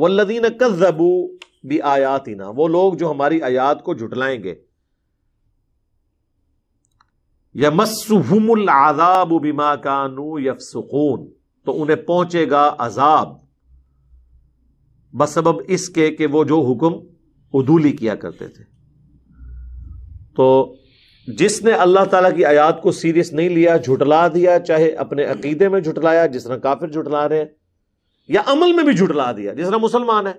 वल्लदीन कज़बू भी ना वो लोग जो हमारी आयात को झुटलाएंगे यमसुहुमुल आजाब बिमा कानू यफसुकून तो उन्हें पहुंचेगा अजाब बसब इसके कि वो जो हुक्म उदूली किया करते थे तो जिसने अल्लाह ताला की आयात को सीरियस नहीं लिया झुटला दिया चाहे अपने अकीदे में झुटलाया जिस तरह काफिर झुटला रहे हैं या अमल में भी झुटला दिया जिस तरह मुसलमान है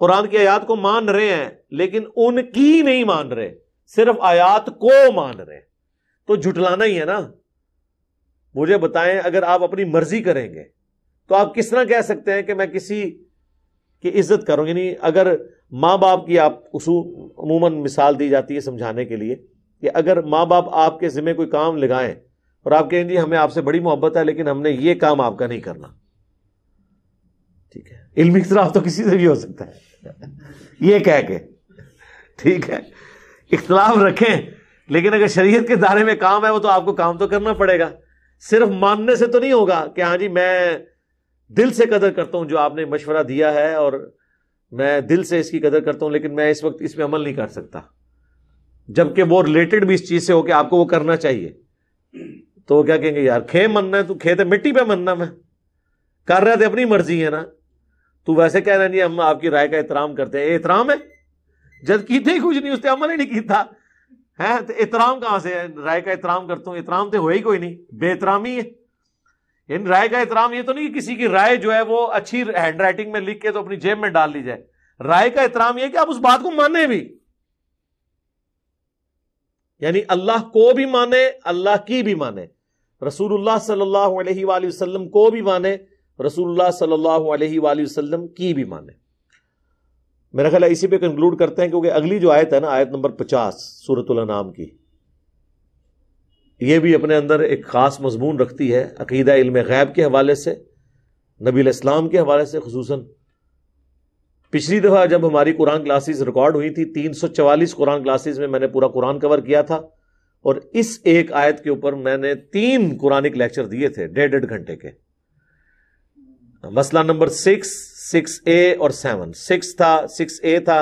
कुरान की आयात को मान रहे हैं लेकिन उनकी नहीं मान रहे सिर्फ आयात को मान रहे तो झुटलाना ही है ना मुझे बताएं अगर आप अपनी मर्जी करेंगे तो आप किस तरह कह सकते हैं कि मैं किसी की इज्जत करूं यानी अगर माँ बाप की आप उसूल अमूमन मिसाल दी जाती है समझाने के लिए कि अगर माँ बाप आपके ज़िम्मे कोई काम लगाएं और आप कहें जी हमें आपसे बड़ी मोहब्बत है लेकिन हमने ये काम आपका नहीं करना ठीक है इल्मी इख्तलाफ तो किसी से भी हो सकता है ये कह के ठीक है इख्तलाफ रखें लेकिन अगर शरीयत के दायरे में काम है वो तो आपको काम तो करना पड़ेगा सिर्फ मानने से तो नहीं होगा कि हाँ जी मैं दिल से कदर करता हूँ जो आपने मशवरा दिया है और मैं दिल से इसकी कदर करता हूं लेकिन मैं इस वक्त इसमें अमल नहीं कर सकता जबकि वो रिलेटेड भी इस चीज़ से हो कि आपको वो करना चाहिए तो क्या कहेंगे यार खे मनना है तू खेत मिट्टी पे मनना मैं कर रहे थे अपनी मर्जी है ना तू वैसे कह रहा नहीं हम आपकी राय का एहतराम करते हैं एहतराम है जब कीते ही कुछ नहीं उसने अमल ही नहीं किया है तो एहतराम कहां से राय का एहतराम करता हूं एहतराम तो हो ही कोई नहीं बेतरामी है इन राय का एहतराम ये तो नहीं किसी की राय जो है वो अच्छी हैंड राइटिंग में लिख के तो अपनी जेब में डाल ली जाए राय का एहतराम यह कि आप उस बात को माने भी यानी अल्लाह को भी माने अल्लाह की भी माने रसूलुल्लाह सल्लल्लाहु अलैहि वसल्लम को भी माने रसूलुल्लाह सल्लल्लाहु अलैहि वसल्लम की भी माने मेरा ख्याल इसी पे कंक्लूड करते हैं क्योंकि अगली जो आयत है ना आयत नंबर पचास सूरतुल नाम की ये भी अपने अंदर एक ख़ास मजमून रखती है अकीदा इल्म गैब के हवाले से नबी इस्लाम के हवाले से खसूस पिछली दफ़ा जब हमारी कुरान क्लासेस रिकॉर्ड हुई थी तीन सौ चवालीस कुरान क्लासेस में मैंने पूरा कुरान कवर किया था और इस एक आयत के ऊपर मैंने तीन कुरानिक लेक्चर दिए थे डेढ़ डेढ़ घंटे के मसला नंबर सिक्स सिक्स ए और सेवन सिक्स था सिक्स ए था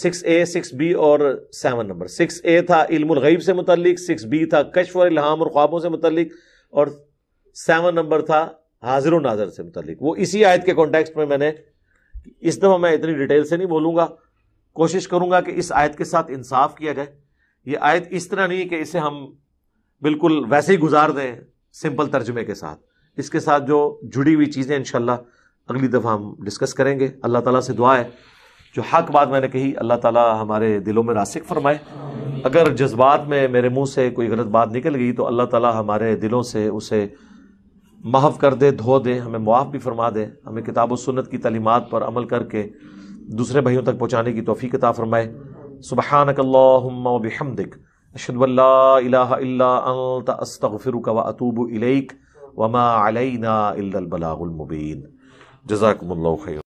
सिक्स ए सिक्स बी और सेवन नंबर सिक्स ए था इल्मगैब से मुतलिक सिक्स बी था कशफ और इल्हाम और ख्वाबों से मुतलिक और सेवन नंबर था हाजिर नाजर से मुतलिक वो इसी आयत के कॉन्टेक्स्ट में मैंने इस दफ़ा मैं इतनी डिटेल से नहीं बोलूंगा कोशिश करूंगा कि इस आयत के साथ इंसाफ किया जाए ये आयत इस तरह नहीं कि इसे हम बिल्कुल वैसे ही गुजार दें सिंपल तर्जमे के साथ इसके साथ जो जुड़ी हुई चीज़ें इंशाल्लाह अगली दफ़ा हम डिस्कस करेंगे अल्लाह ताला से दुआ है जो हक बात मैंने कही अल्लाह ताला हमारे दिलों में रासिक फरमाए अगर जज्बात में मेरे मुंह से कोई गलत बात निकल गई तो अल्लाह ताला हमारे दिलों से उसे माफ़ कर दे धो दे हमें मुआफ़ भी फरमा दे हमें किताब सुन्नत की तलीमत पर अमल करके दूसरे भाइयों तक पहुँचाने की तोफ़ी किताब फरमाए सुबह कल्लाबिहमदिक अशदल्ला अस्तफ़िर व अतूब इलेक وما علينا إلا البلاغ المبين جزاكم الله خيرا